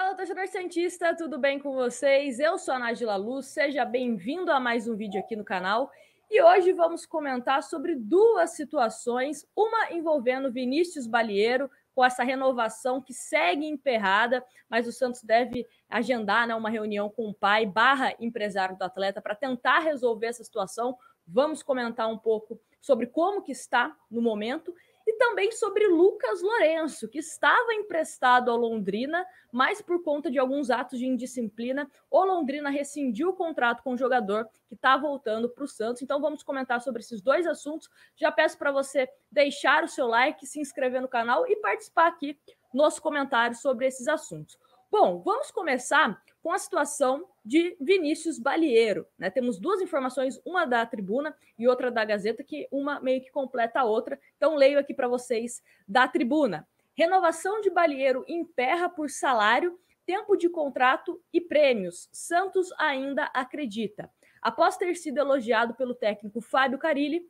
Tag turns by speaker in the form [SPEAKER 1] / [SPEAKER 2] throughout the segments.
[SPEAKER 1] Fala, torcedor Santista, tudo bem com vocês? Eu sou a Nagila Luz, seja bem-vindo a mais um vídeo aqui no canal. E hoje vamos comentar sobre duas situações, uma envolvendo Vinícius Balieiro, com essa renovação que segue emperrada, mas o Santos deve agendar né, uma reunião com o pai barra empresário do atleta para tentar resolver essa situação. Vamos comentar um pouco sobre como que está no momento e também sobre Lucas Lourenço, que estava emprestado ao Londrina, mas por conta de alguns atos de indisciplina, o Londrina rescindiu o contrato com o jogador que está voltando para o Santos. Então vamos comentar sobre esses dois assuntos. Já peço para você deixar o seu like, se inscrever no canal e participar aqui nos comentários sobre esses assuntos. Bom, vamos começar com a situação de Vinícius Balieiro. Né? Temos duas informações, uma da Tribuna e outra da Gazeta, que uma meio que completa a outra. Então, leio aqui para vocês da Tribuna. Renovação de Balieiro emperra por salário, tempo de contrato e prêmios. Santos ainda acredita. Após ter sido elogiado pelo técnico Fábio Carilli,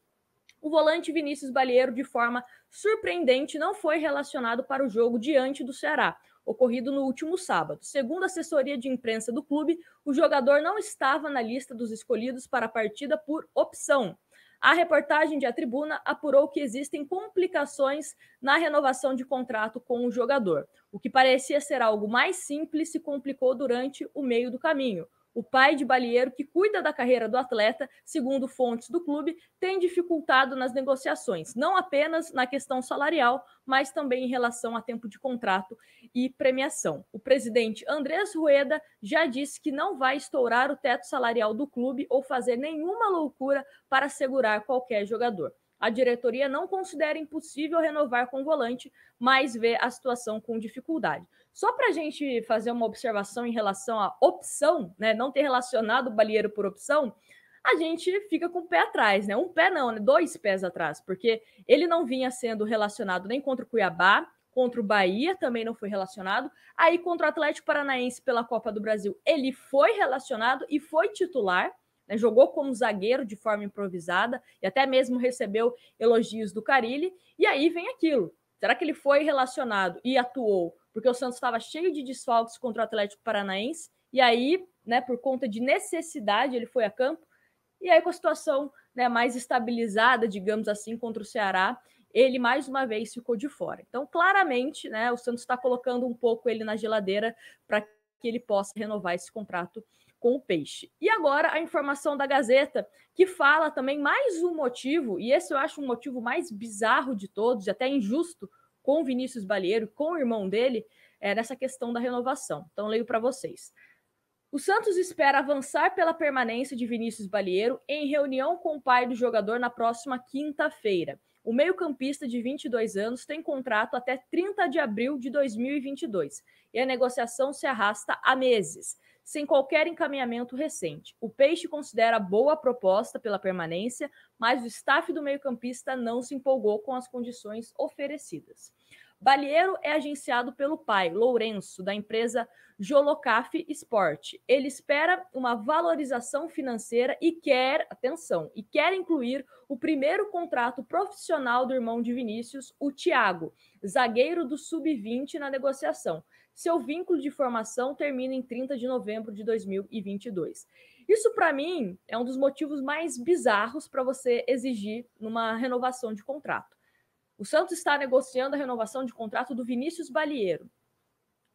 [SPEAKER 1] o volante Vinícius Balieiro, de forma surpreendente, não foi relacionado para o jogo diante do Ceará ocorrido no último sábado. Segundo a assessoria de imprensa do clube, o jogador não estava na lista dos escolhidos para a partida por opção. A reportagem de A Tribuna apurou que existem complicações na renovação de contrato com o jogador. O que parecia ser algo mais simples se complicou durante o meio do caminho o pai de Balieiro, que cuida da carreira do atleta, segundo fontes do clube, tem dificultado nas negociações, não apenas na questão salarial, mas também em relação a tempo de contrato e premiação. O presidente Andrés Rueda já disse que não vai estourar o teto salarial do clube ou fazer nenhuma loucura para segurar qualquer jogador. A diretoria não considera impossível renovar com o volante, mas vê a situação com dificuldade. Só para a gente fazer uma observação em relação à opção, né, não ter relacionado o Balieiro por opção, a gente fica com o pé atrás, né? Um pé não, né? dois pés atrás, porque ele não vinha sendo relacionado nem contra o Cuiabá, contra o Bahia também não foi relacionado. Aí contra o Atlético Paranaense pela Copa do Brasil, ele foi relacionado e foi titular né, jogou como zagueiro de forma improvisada e até mesmo recebeu elogios do Carilli. E aí vem aquilo. Será que ele foi relacionado e atuou porque o Santos estava cheio de desfalques contra o Atlético Paranaense e aí, né, por conta de necessidade, ele foi a campo. E aí com a situação, né, mais estabilizada, digamos assim, contra o Ceará, ele mais uma vez ficou de fora. Então, claramente, né, o Santos está colocando um pouco ele na geladeira para que ele possa renovar esse contrato com o peixe. E agora a informação da Gazeta, que fala também mais um motivo, e esse eu acho um motivo mais bizarro de todos, e até injusto, com Vinícius Balheiro com o irmão dele, é, nessa questão da renovação. Então, leio para vocês. O Santos espera avançar pela permanência de Vinícius Balheiro em reunião com o pai do jogador na próxima quinta-feira. O meio-campista de 22 anos tem contrato até 30 de abril de 2022 e a negociação se arrasta há meses sem qualquer encaminhamento recente. O Peixe considera boa a proposta pela permanência, mas o staff do meio-campista não se empolgou com as condições oferecidas. Balheiro é agenciado pelo pai, Lourenço, da empresa Jolocaf Sport. Ele espera uma valorização financeira e quer, atenção, e quer incluir o primeiro contrato profissional do irmão de Vinícius, o Thiago, zagueiro do sub-20 na negociação seu vínculo de formação termina em 30 de novembro de 2022. Isso, para mim, é um dos motivos mais bizarros para você exigir numa renovação de contrato. O Santos está negociando a renovação de contrato do Vinícius Balieiro.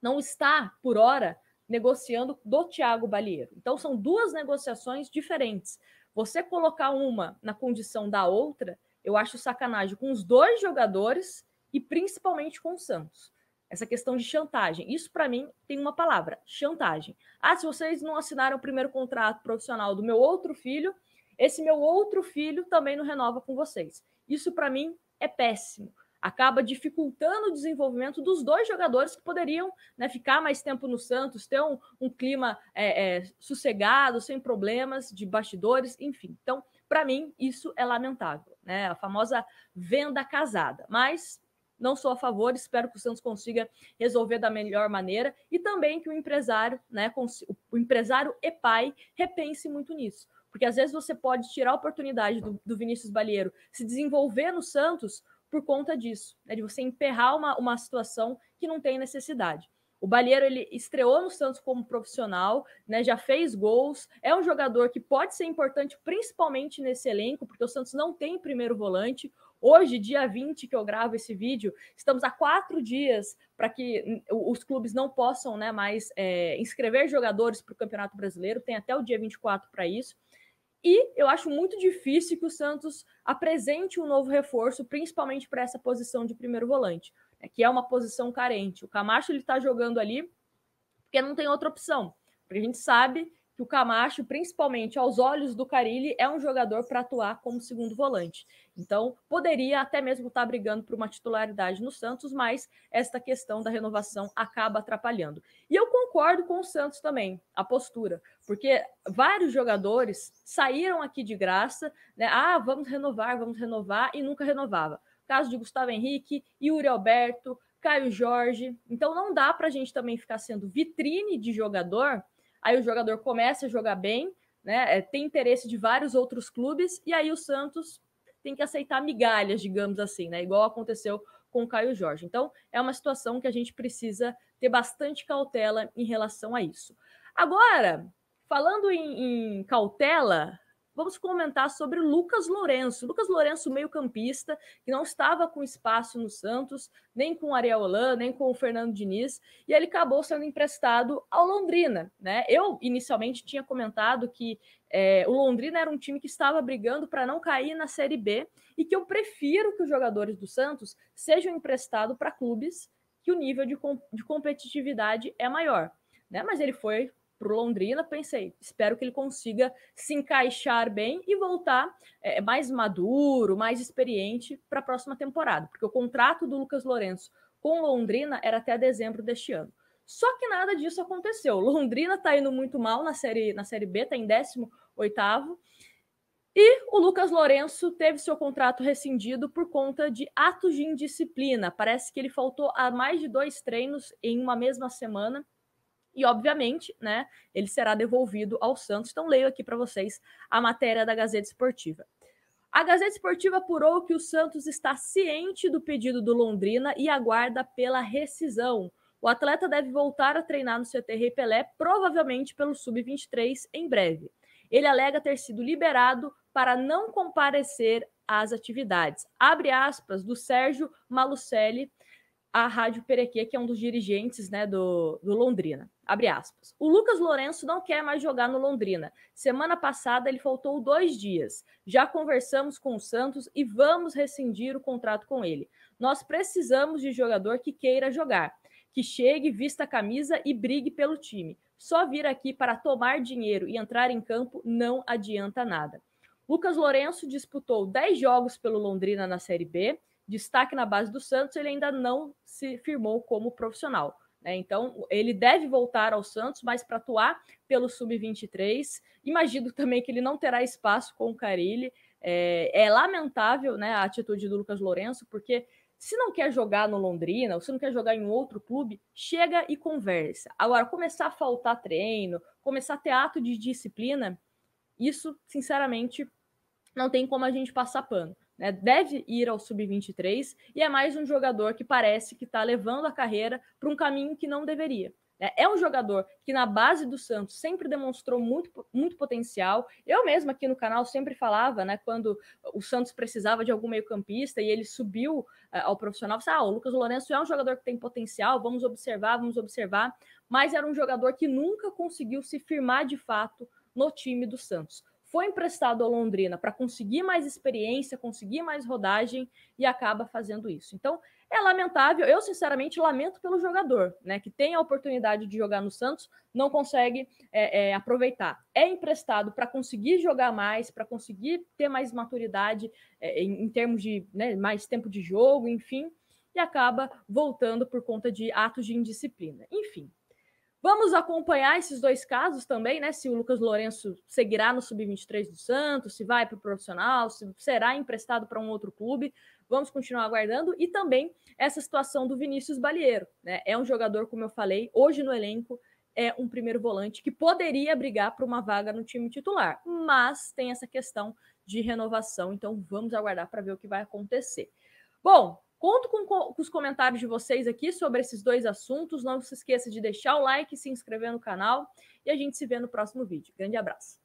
[SPEAKER 1] Não está, por hora, negociando do Thiago Balieiro. Então, são duas negociações diferentes. Você colocar uma na condição da outra, eu acho sacanagem com os dois jogadores e principalmente com o Santos essa questão de chantagem. Isso, para mim, tem uma palavra: chantagem. Ah, se vocês não assinaram o primeiro contrato profissional do meu outro filho, esse meu outro filho também não renova com vocês. Isso, para mim, é péssimo. Acaba dificultando o desenvolvimento dos dois jogadores que poderiam né, ficar mais tempo no Santos, ter um, um clima é, é, sossegado, sem problemas de bastidores, enfim. Então, para mim, isso é lamentável, né? A famosa venda casada. Mas não sou a favor, espero que o Santos consiga resolver da melhor maneira e também que o empresário, né, o empresário e pai repense muito nisso. Porque às vezes você pode tirar a oportunidade do, do Vinícius Balheiro se desenvolver no Santos por conta disso, né, de você emperrar uma, uma situação que não tem necessidade. O Balheiro ele estreou no Santos como profissional, né, já fez gols, é um jogador que pode ser importante principalmente nesse elenco, porque o Santos não tem primeiro volante. Hoje, dia 20 que eu gravo esse vídeo, estamos a quatro dias para que os clubes não possam né, mais é, inscrever jogadores para o Campeonato Brasileiro, tem até o dia 24 para isso. E eu acho muito difícil que o Santos apresente um novo reforço, principalmente para essa posição de primeiro volante, né, que é uma posição carente. O Camacho ele está jogando ali porque não tem outra opção, porque a gente sabe que o Camacho, principalmente aos olhos do Carilli, é um jogador para atuar como segundo volante. Então, poderia até mesmo estar tá brigando por uma titularidade no Santos, mas esta questão da renovação acaba atrapalhando. E eu concordo com o Santos também, a postura, porque vários jogadores saíram aqui de graça, né? Ah, vamos renovar, vamos renovar, e nunca renovava. Caso de Gustavo Henrique, Yuri Alberto, Caio Jorge. Então, não dá para a gente também ficar sendo vitrine de jogador Aí o jogador começa a jogar bem, né? É, tem interesse de vários outros clubes, e aí o Santos tem que aceitar migalhas, digamos assim, né? Igual aconteceu com o Caio Jorge. Então, é uma situação que a gente precisa ter bastante cautela em relação a isso. Agora, falando em, em cautela, vamos comentar sobre Lucas Lourenço. Lucas Lourenço, meio-campista, que não estava com espaço no Santos, nem com o Ariel Holan, nem com o Fernando Diniz, e ele acabou sendo emprestado ao Londrina. Né? Eu, inicialmente, tinha comentado que é, o Londrina era um time que estava brigando para não cair na Série B e que eu prefiro que os jogadores do Santos sejam emprestados para clubes que o nível de, com de competitividade é maior. Né? Mas ele foi para o Londrina, pensei, espero que ele consiga se encaixar bem e voltar é, mais maduro, mais experiente para a próxima temporada, porque o contrato do Lucas Lourenço com Londrina era até dezembro deste ano. Só que nada disso aconteceu. Londrina está indo muito mal na série, na série B, está em 18 E o Lucas Lourenço teve seu contrato rescindido por conta de atos de indisciplina. Parece que ele faltou a mais de dois treinos em uma mesma semana e, obviamente, né, ele será devolvido ao Santos. Então, leio aqui para vocês a matéria da Gazeta Esportiva. A Gazeta Esportiva apurou que o Santos está ciente do pedido do Londrina e aguarda pela rescisão. O atleta deve voltar a treinar no CT Rei Pelé, provavelmente pelo Sub-23, em breve. Ele alega ter sido liberado para não comparecer às atividades. Abre aspas do Sérgio Malucelli, a Rádio Perequê, que é um dos dirigentes né, do, do Londrina. Abre aspas. O Lucas Lourenço não quer mais jogar no Londrina. Semana passada ele faltou dois dias. Já conversamos com o Santos e vamos rescindir o contrato com ele. Nós precisamos de jogador que queira jogar, que chegue, vista a camisa e brigue pelo time. Só vir aqui para tomar dinheiro e entrar em campo não adianta nada. Lucas Lourenço disputou 10 jogos pelo Londrina na Série B. Destaque na base do Santos, ele ainda não se firmou como profissional. Né? então, ele deve voltar ao Santos, mas para atuar pelo Sub-23. Imagino também que ele não terá espaço com o Carilli. É, é lamentável né, a atitude do Lucas Lourenço, porque se não quer jogar no Londrina, ou se não quer jogar em outro clube, chega e conversa. Agora, começar a faltar treino, começar a ter ato de disciplina, isso, sinceramente, não tem como a gente passar pano né, deve ir ao sub-23 e é mais um jogador que parece que está levando a carreira para um caminho que não deveria. Né? É um jogador que na base do Santos sempre demonstrou muito, muito potencial. Eu mesmo aqui no canal sempre falava, né, quando o Santos precisava de algum meio-campista e ele subiu uh, ao profissional, você, assim, ah, o Lucas Lourenço é um jogador que tem potencial, vamos observar, vamos observar, mas era um jogador que nunca conseguiu se firmar de fato no time do Santos foi emprestado ao Londrina para conseguir mais experiência, conseguir mais rodagem e acaba fazendo isso. Então, é lamentável, eu sinceramente lamento pelo jogador, né? Que tem a oportunidade de jogar no Santos, não consegue é, é, aproveitar. É emprestado para conseguir jogar mais, para conseguir ter mais maturidade é, em, em, termos de né, mais tempo de jogo, enfim, e acaba voltando por conta de atos de indisciplina. Enfim, Vamos acompanhar esses dois casos também, né? Se o Lucas Lourenço seguirá no Sub-23 do Santos, se vai para o profissional, se será emprestado para um outro clube. Vamos continuar aguardando. E também essa situação do Vinícius Balieiro, né? É um jogador, como eu falei, hoje no elenco é um primeiro volante que poderia brigar por uma vaga no time titular, mas tem essa questão de renovação. Então vamos aguardar para ver o que vai acontecer. Bom, Conto com, com, os comentários de vocês aqui sobre esses dois assuntos. Não se esqueça de deixar o like, se inscrever no canal e a gente se vê no próximo vídeo. Grande abraço.